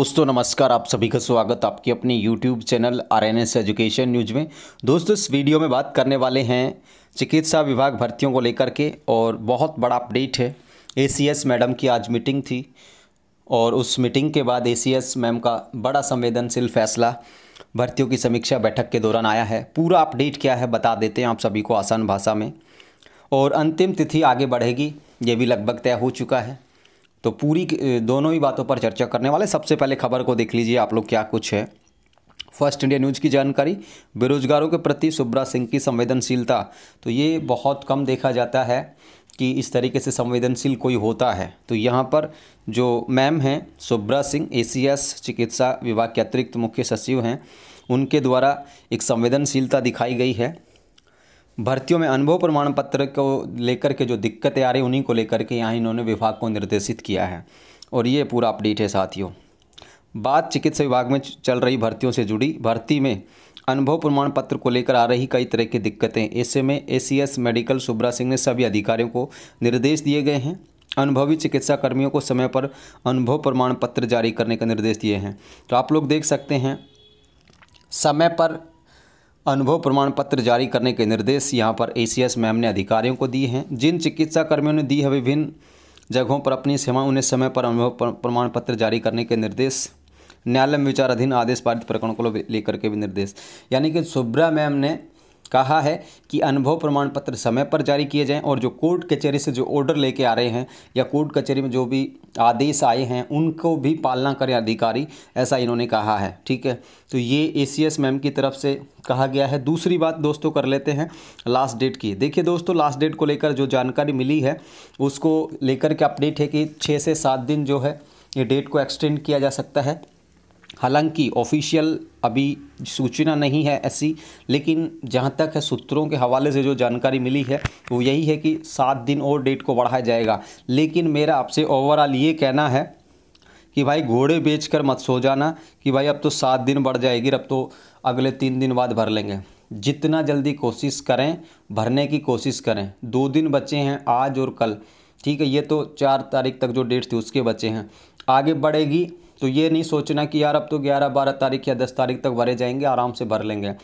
दोस्तों नमस्कार आप सभी का स्वागत आपके अपने YouTube channel R N S education news में दोस्तों इस वीडियो में बात करने वाले हैं चिकित्सा विभाग भर्तियों को लेकर के और बहुत बड़ा अपडेट है ए मैडम की आज मीटिंग थी और उस मीटिंग के बाद ए मैम का बड़ा संवेदनशील फैसला भर्तियों की समीक्षा बैठक के दौरान आया है पूरा अपडेट क्या है बता देते हैं आप सभी को आसान भाषा में और अंतिम तिथि आगे बढ़ेगी ये भी लगभग तय हो चुका है तो पूरी दोनों ही बातों पर चर्चा करने वाले सबसे पहले खबर को देख लीजिए आप लोग क्या कुछ है फर्स्ट इंडिया न्यूज़ की जानकारी बेरोजगारों के प्रति सुब्रा सिंह की संवेदनशीलता तो ये बहुत कम देखा जाता है कि इस तरीके से संवेदनशील कोई होता है तो यहाँ पर जो मैम हैं सुब्रा सिंह ए चिकित्सा विभाग के अतिरिक्त मुख्य सचिव हैं उनके द्वारा एक संवेदनशीलता दिखाई गई है भर्तियों में अनुभव प्रमाण पत्र को लेकर के जो दिक्कतें आ रही उन्हीं को लेकर के यहाँ इन्होंने विभाग को निर्देशित किया है और ये पूरा अपडेट है साथियों बात चिकित्सा विभाग में चल रही भर्तियों से जुड़ी भर्ती में अनुभव प्रमाण पत्र को लेकर आ रही कई तरह की दिक्कतें ऐसे में ए मेडिकल सुब्रा सिंह ने सभी अधिकारियों को निर्देश दिए गए हैं अनुभवी चिकित्सा कर्मियों को समय पर अनुभव प्रमाण पत्र जारी करने का निर्देश दिए हैं तो आप लोग देख सकते हैं समय पर अनुभव प्रमाण पत्र जारी करने के निर्देश यहाँ पर एसीएस मैम ने अधिकारियों को दिए हैं जिन चिकित्सा कर्मियों ने दी है विभिन्न जगहों पर अपनी सेवाएं उन्हें समय पर अनुभव प्रमाण पत्र जारी करने के निर्देश न्यायालय में विचाराधीन आदेश पारित प्रकरण को लेकर के भी निर्देश यानी कि सुब्रा मैम ने कहा है कि अनुभव प्रमाण पत्र समय पर जारी किए जाएं और जो कोर्ट कचहरी से जो ऑर्डर लेके आ रहे हैं या कोर्ट कचहरी में जो भी आदेश आए हैं उनको भी पालना करें अधिकारी ऐसा इन्होंने कहा है ठीक है तो ये ए मैम की तरफ से कहा गया है दूसरी बात दोस्तों कर लेते हैं लास्ट डेट की देखिए दोस्तों लास्ट डेट को लेकर जो जानकारी मिली है उसको लेकर के अपडेट है कि छः से सात दिन जो है ये डेट को एक्सटेंड किया जा सकता है हालांकि ऑफिशियल अभी सूचना नहीं है ऐसी लेकिन जहां तक है सूत्रों के हवाले से जो जानकारी मिली है वो यही है कि सात दिन और डेट को बढ़ाया जाएगा लेकिन मेरा आपसे ओवरऑल ये कहना है कि भाई घोड़े बेच कर मत सो जाना कि भाई अब तो सात दिन बढ़ जाएगी अब तो अगले तीन दिन बाद भर लेंगे जितना जल्दी कोशिश करें भरने की कोशिश करें दो दिन बचे हैं आज और कल ठीक है ये तो चार तारीख तक जो डेट थी उसके बचे हैं आगे बढ़ेगी तो ये नहीं सोचना कि यार अब तो ग्यारह बारह तारीख या दस तारीख तक भरे जाएंगे आराम से भर लेंगे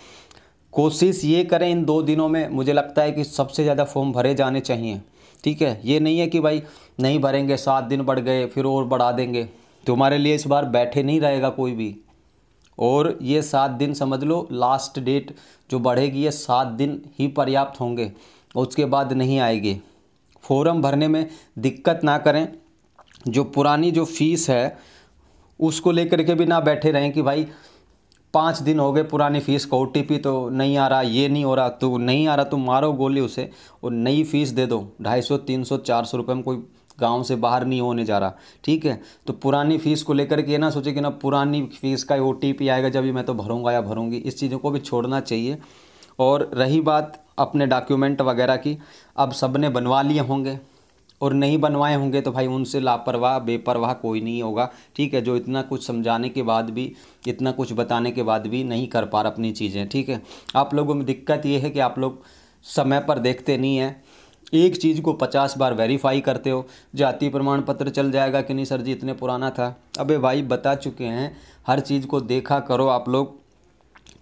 कोशिश ये करें इन दो दिनों में मुझे लगता है कि सबसे ज़्यादा फॉर्म भरे जाने चाहिए ठीक है ये नहीं है कि भाई नहीं भरेंगे सात दिन बढ़ गए फिर और बढ़ा देंगे तुम्हारे तो लिए इस बार बैठे नहीं रहेगा कोई भी और ये सात दिन समझ लो लास्ट डेट जो बढ़ेगी ये सात दिन ही पर्याप्त होंगे उसके बाद नहीं आएगी फॉर्म भरने में दिक्कत ना करें जो पुरानी जो फीस है उसको लेकर के भी ना बैठे रहें कि भाई पाँच दिन हो गए पुरानी फीस का ओ तो नहीं आ रहा ये नहीं हो रहा तो नहीं आ रहा तो मारो गोली उसे और नई फीस दे दो ढाई सौ तीन सौ चार सौ रुपये में कोई गांव से बाहर नहीं होने जा रहा ठीक है तो पुरानी फीस को लेकर के ना सोचे कि ना पुरानी फीस का ओ आएगा जब भी मैं तो भरूंगा या भरूंगी इस चीज़ों को भी छोड़ना चाहिए और रही बात अपने डॉक्यूमेंट वगैरह की अब सब ने बनवा लिए होंगे और नहीं बनवाए होंगे तो भाई उनसे लापरवाह बेपरवाह कोई नहीं होगा ठीक है जो इतना कुछ समझाने के बाद भी इतना कुछ बताने के बाद भी नहीं कर पा रहा अपनी चीज़ें ठीक है आप लोगों में दिक्कत ये है कि आप लोग समय पर देखते नहीं हैं एक चीज़ को पचास बार वेरीफाई करते हो जाति प्रमाण पत्र चल जाएगा कि नहीं सर जी इतने पुराना था अबे भाई बता चुके हैं हर चीज़ को देखा करो आप लोग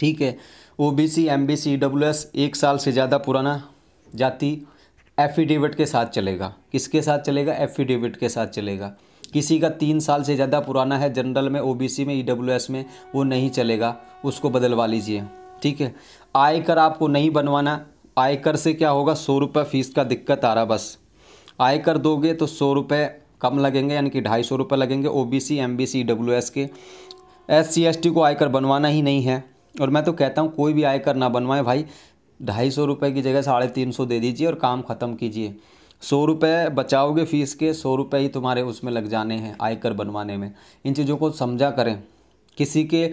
ठीक है O B C M B C W S एक साल से ज़्यादा पुराना जाति एफिडेविट के साथ चलेगा किसके साथ चलेगा एफिडेविट के साथ चलेगा किसी का तीन साल से ज़्यादा पुराना है जनरल में ओबीसी में ईडब्ल्यूएस e में वो नहीं चलेगा उसको बदलवा लीजिए ठीक है आयकर आपको नहीं बनवाना आयकर से क्या होगा सौ रुपये फीस का दिक्कत आ रहा बस आयकर दोगे तो सौ रुपये कम लगेंगे यानी कि ढाई सौ रुपये लगेंगे O B C M B C W S के एस सी एस टी को आयकर बनवाना ही नहीं है और मैं तो कहता हूँ कोई भी आयकर ना बनवाए भाई ढाई सौ रुपये की जगह साढ़े तीन सौ दे दीजिए और काम ख़त्म कीजिए सौ रुपये बचाओगे फ़ीस के सौ रुपये ही तुम्हारे उसमें लग जाने हैं आयकर बनवाने में इन चीज़ों को समझा करें किसी के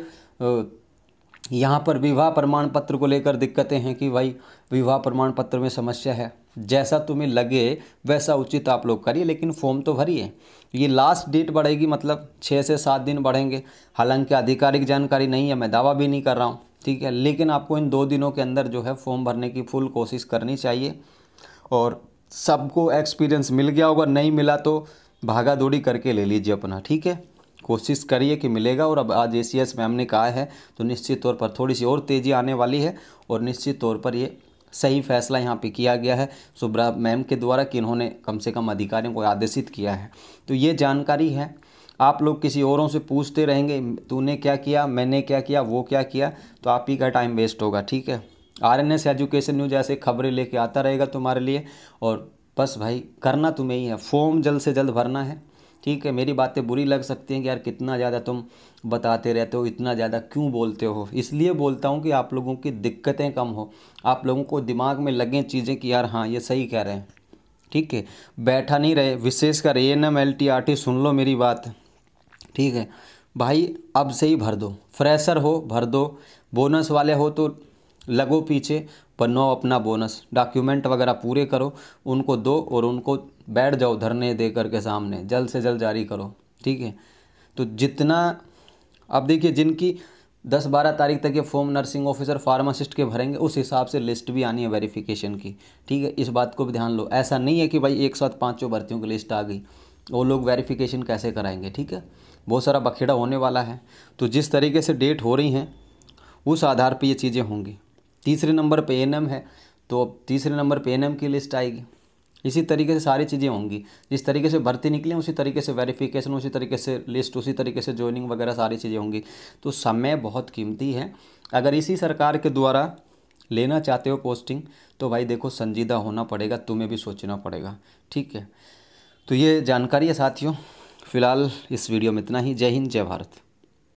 यहाँ पर विवाह प्रमाण पत्र को लेकर दिक्कतें हैं कि भाई विवाह प्रमाण पत्र में समस्या है जैसा तुम्हें लगे वैसा उचित आप लोग करिए लेकिन फॉर्म तो भरिए ये लास्ट डेट बढ़ेगी मतलब छः से सात दिन बढ़ेंगे हालांकि आधिकारिक जानकारी नहीं है मैं दावा भी नहीं कर रहा हूँ ठीक है लेकिन आपको इन दो दिनों के अंदर जो है फॉर्म भरने की फुल कोशिश करनी चाहिए और सबको एक्सपीरियंस मिल गया होगा नहीं मिला तो भागा दौड़ी करके ले लीजिए अपना ठीक है कोशिश करिए कि मिलेगा और अब आज ए सी एस मैम ने कहा है तो निश्चित तौर पर थोड़ी सी और तेज़ी आने वाली है और निश्चित तौर पर ये सही फैसला यहाँ पे किया गया है सुब्रा मैम के द्वारा कि इन्होंने कम से कम अधिकारियों को आदेशित किया है तो ये जानकारी है आप लोग किसी औरों से पूछते रहेंगे तूने क्या किया मैंने क्या किया वो क्या किया तो आप ही का टाइम वेस्ट होगा ठीक है R N S education news ऐसे खबरें लेके आता रहेगा तुम्हारे लिए और बस भाई करना तुम्हें ही है फॉर्म जल्द से जल्द भरना है ठीक है मेरी बातें बुरी लग सकती हैं कि यार कितना ज़्यादा तुम बताते रहते हो इतना ज़्यादा क्यों बोलते हो इसलिए बोलता हूँ कि आप लोगों की दिक्कतें कम हो आप लोगों को दिमाग में लगें चीज़ें कि यार हाँ ये सही कह रहे हैं ठीक है बैठा नहीं रहे विशेषकर A N M L T R T सुन लो मेरी बात ठीक है भाई अब से ही भर दो फ्रेशर हो भर दो बोनस वाले हो तो लगो पीछे बनाओ अपना बोनस डॉक्यूमेंट वगैरह पूरे करो उनको दो और उनको बैठ जाओ धरने दे करके सामने जल्द से जल्द जारी करो ठीक है तो जितना अब देखिए जिनकी दस बारह तारीख तक ये फॉर्म नर्सिंग ऑफिसर फार्मासिस्ट के भरेंगे उस हिसाब से लिस्ट भी आनी है वेरिफिकेशन की ठीक है इस बात को भी ध्यान लो ऐसा नहीं है कि भाई एक साथ पाँचों भर्तियों की लिस्ट आ गई वो लोग वेरिफिकेशन कैसे कराएंगे ठीक है बहुत सारा बखेड़ा होने वाला है तो जिस तरीके से डेट हो रही हैं उस आधार पर ये चीज़ें होंगी तीसरे नंबर पे एन है तो अब तीसरे नंबर पे एन की लिस्ट आएगी इसी तरीके से सारी चीज़ें होंगी जिस तरीके से भर्ती निकली उसी तरीके से वेरिफिकेशन उसी तरीके से लिस्ट उसी तरीके से ज्वाइनिंग वगैरह सारी चीज़ें होंगी तो समय बहुत कीमती है अगर इसी सरकार के द्वारा लेना चाहते हो पोस्टिंग तो भाई देखो संजीदा होना पड़ेगा तुम्हें भी सोचना पड़ेगा ठीक है तो ये जानकारी है साथियों फिलहाल इस वीडियो में इतना ही जय हिंद जय भारत